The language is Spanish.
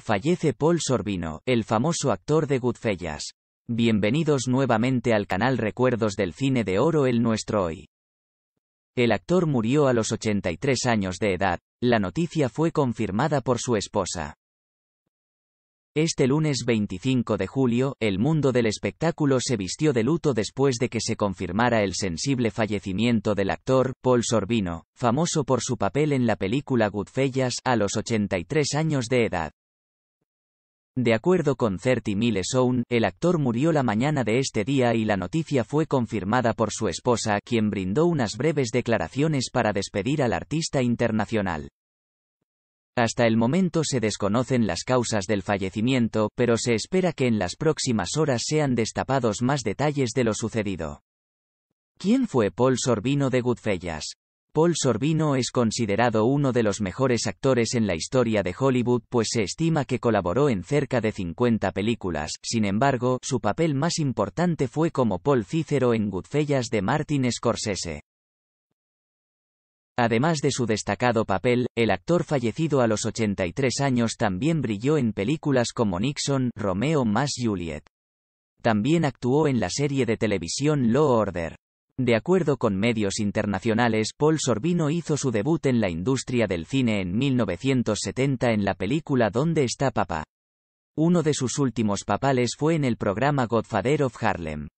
Fallece Paul Sorbino, el famoso actor de Goodfellas. Bienvenidos nuevamente al canal Recuerdos del Cine de Oro el nuestro hoy. El actor murió a los 83 años de edad, la noticia fue confirmada por su esposa. Este lunes 25 de julio, el mundo del espectáculo se vistió de luto después de que se confirmara el sensible fallecimiento del actor, Paul Sorbino, famoso por su papel en la película Goodfellas, a los 83 años de edad. De acuerdo con Certi Mille el actor murió la mañana de este día y la noticia fue confirmada por su esposa, quien brindó unas breves declaraciones para despedir al artista internacional. Hasta el momento se desconocen las causas del fallecimiento, pero se espera que en las próximas horas sean destapados más detalles de lo sucedido. ¿Quién fue Paul Sorbino de Goodfellas? Paul Sorbino es considerado uno de los mejores actores en la historia de Hollywood, pues se estima que colaboró en cerca de 50 películas. Sin embargo, su papel más importante fue como Paul Cícero en Goodfellas de Martin Scorsese. Además de su destacado papel, el actor fallecido a los 83 años también brilló en películas como Nixon, Romeo más Juliet. También actuó en la serie de televisión Law Order. De acuerdo con medios internacionales, Paul Sorbino hizo su debut en la industria del cine en 1970 en la película ¿Dónde está papá? Uno de sus últimos papales fue en el programa Godfather of Harlem.